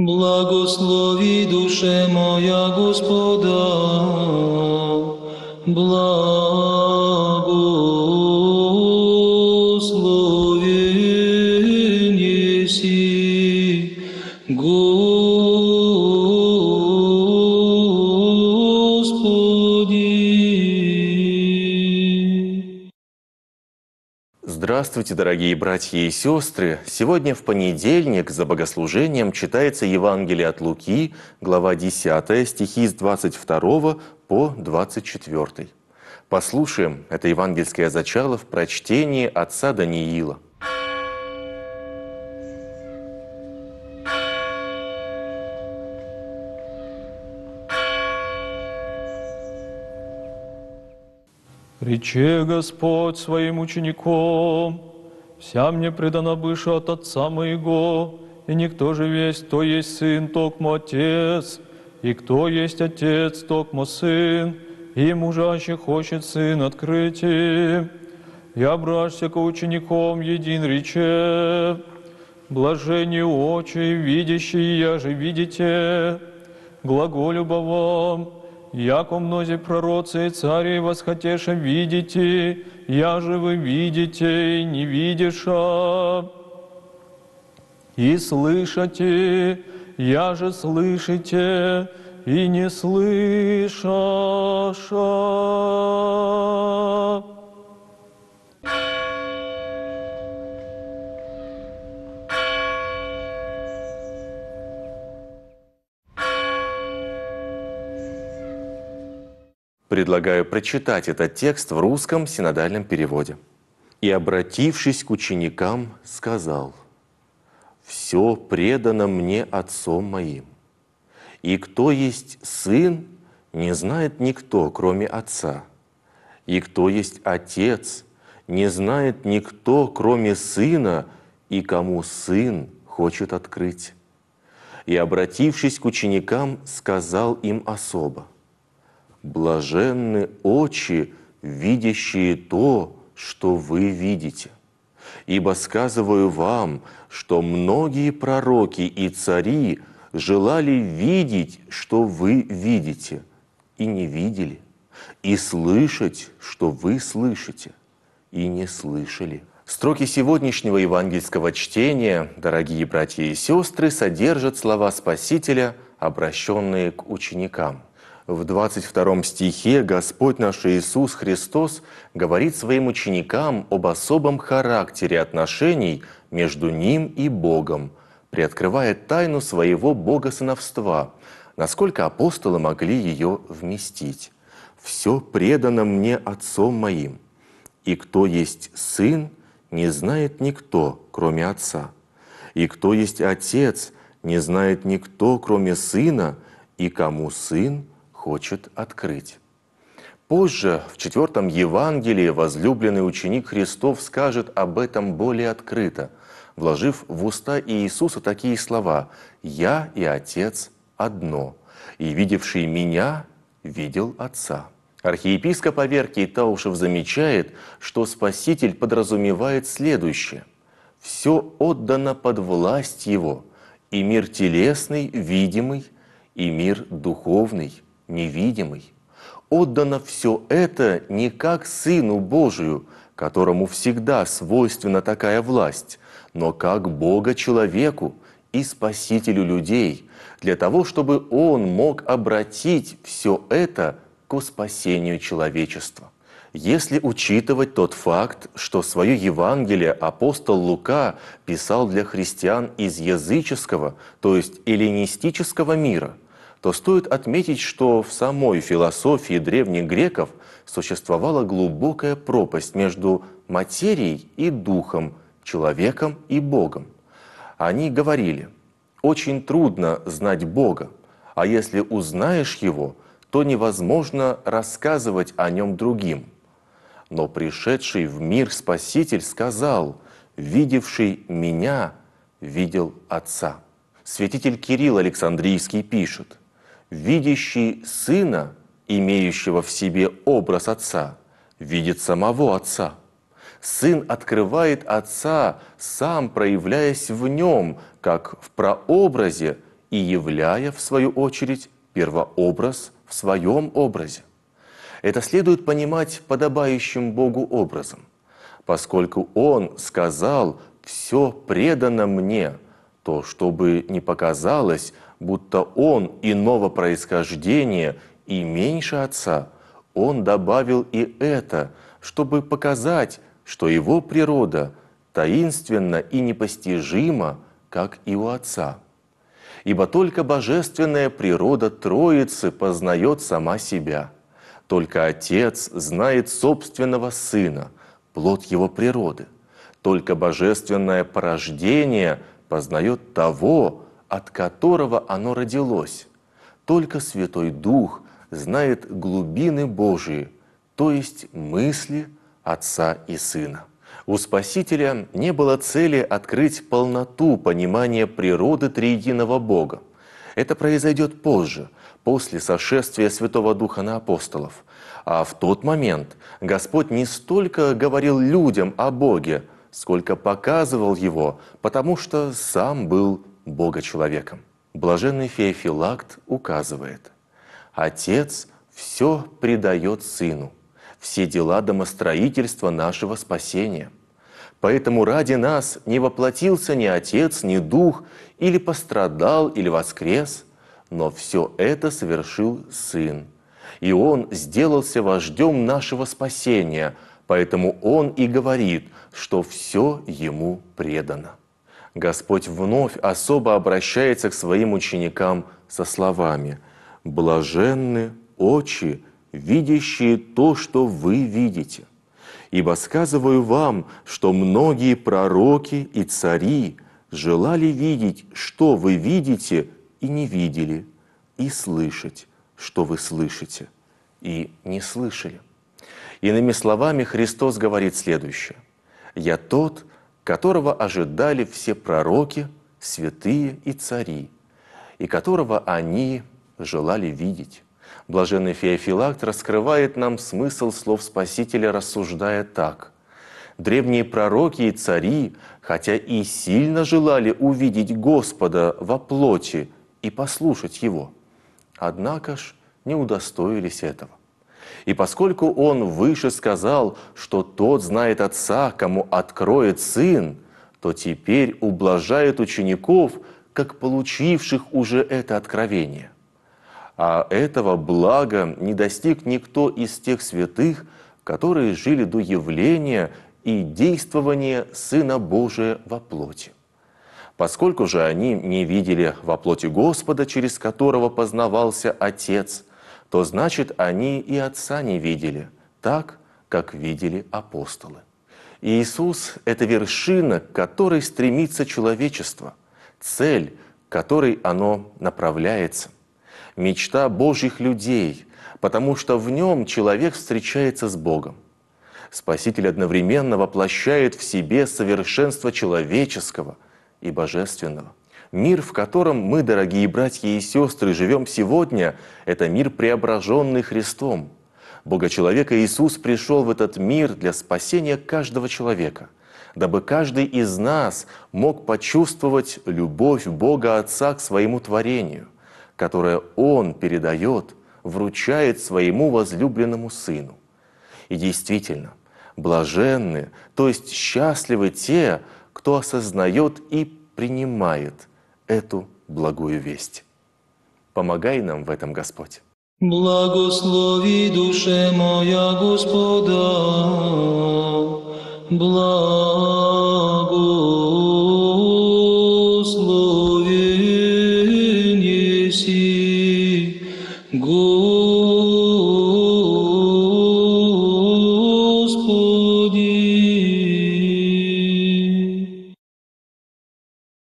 Благослови душе моя Господа, благослови неси. Здравствуйте, дорогие братья и сестры! Сегодня в понедельник за богослужением читается Евангелие от Луки, глава 10, стихи с 22 по 24. Послушаем это евангельское зачало в прочтении отца Даниила – Рече Господь своим учеником, вся мне предана быша от Отца моего, и никто же весь, то есть Сын, токмо Отец, и кто есть Отец, токмо Сын, и мужаще хочет Сын открытие. Я брашся к учеником един рече, блажение очи, видящие, я же видите, глаголю вам, Яко мнози пророцы и цари восхотеша видите, я же вы видите и не видиша. И слышите, я же слышите и не слышаша. Предлагаю прочитать этот текст в русском синодальном переводе. «И, обратившись к ученикам, сказал, «Все предано мне Отцом моим, и кто есть Сын, не знает никто, кроме Отца, и кто есть Отец, не знает никто, кроме Сына, и кому Сын хочет открыть». И, обратившись к ученикам, сказал им особо – блаженны очи, видящие то, что вы видите. Ибо сказываю вам, что многие пророки и цари желали видеть, что вы видите, и не видели, и слышать, что вы слышите, и не слышали. Строки сегодняшнего евангельского чтения, дорогие братья и сестры, содержат слова Спасителя, обращенные к ученикам. В 22 стихе Господь наш Иисус Христос говорит своим ученикам об особом характере отношений между Ним и Богом, приоткрывая тайну своего богосыновства, насколько апостолы могли ее вместить. «Все предано мне Отцом моим, и кто есть Сын, не знает никто, кроме Отца, и кто есть Отец, не знает никто, кроме Сына, и кому Сын – хочет открыть. Позже, в четвертом Евангелии, возлюбленный ученик Христов скажет об этом более открыто, вложив в уста Иисуса такие слова «Я и Отец одно, и видевший меня видел Отца». Архиепископ Аверкий Таушев замечает, что Спаситель подразумевает следующее. «Все отдано под власть Его, и мир телесный, видимый, и мир духовный – невидимый. Отдано все это не как Сыну Божию, которому всегда свойственна такая власть, но как Бога человеку и Спасителю людей, для того, чтобы Он мог обратить все это к спасению человечества. Если учитывать тот факт, что свое Евангелие апостол Лука писал для христиан из языческого, то есть эллинистического мира – то стоит отметить, что в самой философии древних греков существовала глубокая пропасть между материей и духом, человеком и Богом. Они говорили, очень трудно знать Бога, а если узнаешь Его, то невозможно рассказывать о Нем другим. Но пришедший в мир Спаситель сказал, видевший меня, видел Отца. Святитель Кирилл Александрийский пишет – Видящий Сына, имеющего в себе образ Отца, видит самого Отца. Сын открывает Отца, сам проявляясь в нем, как в прообразе, и являя, в свою очередь, первообраз в своем образе. Это следует понимать подобающим Богу образом, поскольку Он сказал «все предано мне», то, чтобы не показалось – будто он иного происхождения и меньше отца, он добавил и это, чтобы показать, что его природа таинственна и непостижима, как и у отца. Ибо только божественная природа Троицы познает сама себя. Только Отец знает собственного Сына, плод Его природы. Только божественное порождение познает того, от которого оно родилось. Только Святой Дух знает глубины Божии, то есть мысли Отца и Сына. У Спасителя не было цели открыть полноту понимания природы триединого Бога. Это произойдет позже, после сошествия Святого Духа на апостолов. А в тот момент Господь не столько говорил людям о Боге, сколько показывал его, потому что сам был Бога человеком. Блаженный Феофилакт указывает, «Отец все предает Сыну, все дела домостроительства нашего спасения. Поэтому ради нас не воплотился ни Отец, ни Дух, или пострадал, или воскрес, но все это совершил Сын. И Он сделался вождем нашего спасения, поэтому Он и говорит, что все Ему предано. Господь вновь особо обращается к своим ученикам со словами «Блаженны очи, видящие то, что вы видите. Ибо сказываю вам, что многие пророки и цари желали видеть, что вы видите, и не видели, и слышать, что вы слышите, и не слышали». Иными словами, Христос говорит следующее. «Я тот, которого ожидали все пророки, святые и цари, и которого они желали видеть. Блаженный Феофилакт раскрывает нам смысл слов Спасителя, рассуждая так. Древние пророки и цари, хотя и сильно желали увидеть Господа во плоти и послушать Его, однако ж не удостоились этого. И поскольку он выше сказал, что тот знает отца, кому откроет сын, то теперь ублажает учеников, как получивших уже это откровение. А этого блага не достиг никто из тех святых, которые жили до явления и действования Сына Божия во плоти. Поскольку же они не видели во плоти Господа, через которого познавался Отец – то значит они и Отца не видели, так, как видели апостолы. Иисус – это вершина, к которой стремится человечество, цель, к которой оно направляется, мечта Божьих людей, потому что в нем человек встречается с Богом. Спаситель одновременно воплощает в себе совершенство человеческого и божественного. Мир, в котором мы, дорогие братья и сестры, живем сегодня, это мир, преображенный Христом. Богочеловека Иисус пришел в этот мир для спасения каждого человека, дабы каждый из нас мог почувствовать любовь Бога Отца к своему творению, которое Он передает, вручает своему возлюбленному Сыну. И действительно, блаженны, то есть счастливы те, кто осознает и принимает эту благую весть. Помогай нам в этом, Господь. Благослови душе моя Господа, благо.